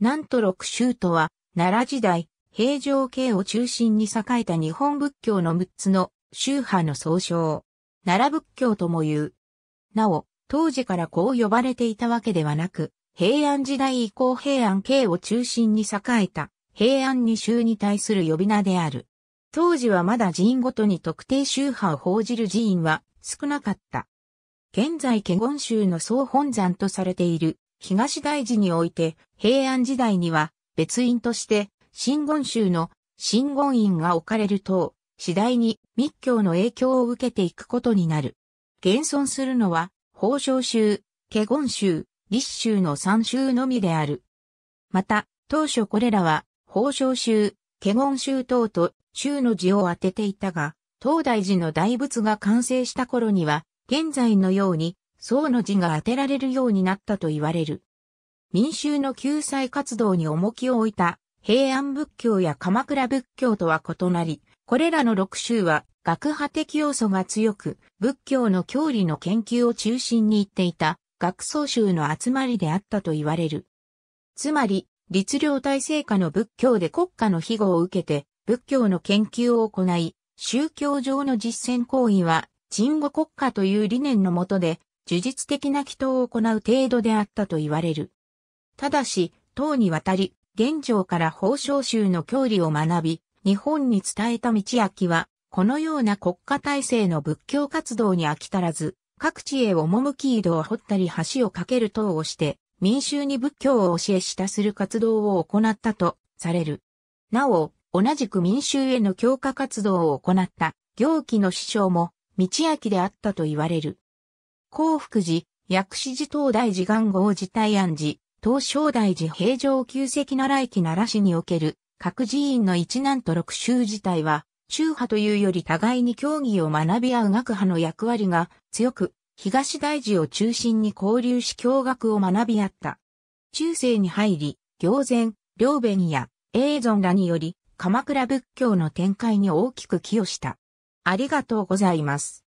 なんと六州とは、奈良時代、平城京を中心に栄えた日本仏教の6つの宗派の総称。奈良仏教とも言う。なお、当時からこう呼ばれていたわけではなく、平安時代以降平安京を中心に栄えた平安二州に対する呼び名である。当時はまだ寺院ごとに特定宗派を報じる寺院は少なかった。現在華厳宗の総本山とされている東大寺において、平安時代には、別院として、真言宗の真言院が置かれると、次第に密教の影響を受けていくことになる。現存するのは、宝生宗、華厳宗、立宗の三宗のみである。また、当初これらは、宝生宗、華厳宗等と宗の字を当てていたが、東大寺の大仏が完成した頃には、現在のように宋の字が当てられるようになったと言われる。民衆の救済活動に重きを置いた平安仏教や鎌倉仏教とは異なり、これらの六宗は学派的要素が強く、仏教の教理の研究を中心に言っていた学僧宗の集まりであったと言われる。つまり、律令体制下の仏教で国家の庇護を受けて、仏教の研究を行い、宗教上の実践行為は、鎮護国家という理念のもとで、呪術的な祈祷を行う程度であったと言われる。ただし、唐にわたり、現状から法相宗の教理を学び、日本に伝えた道明は、このような国家体制の仏教活動に飽き足らず、各地へ赴き井戸を掘ったり橋を架ける等をして、民衆に仏教を教え下する活動を行ったとされる。なお、同じく民衆への強化活動を行った行基の師匠も、道明であったと言われる。幸福寺、薬師寺東大寺元号寺大安寺、東正大寺平城旧跡奈良駅奈良市における各寺院の一難と六州自体は、中派というより互いに教義を学び合う学派の役割が強く、東大寺を中心に交流し教学を学び合った。中世に入り、行前、両弁や永存らにより、鎌倉仏教の展開に大きく寄与した。ありがとうございます。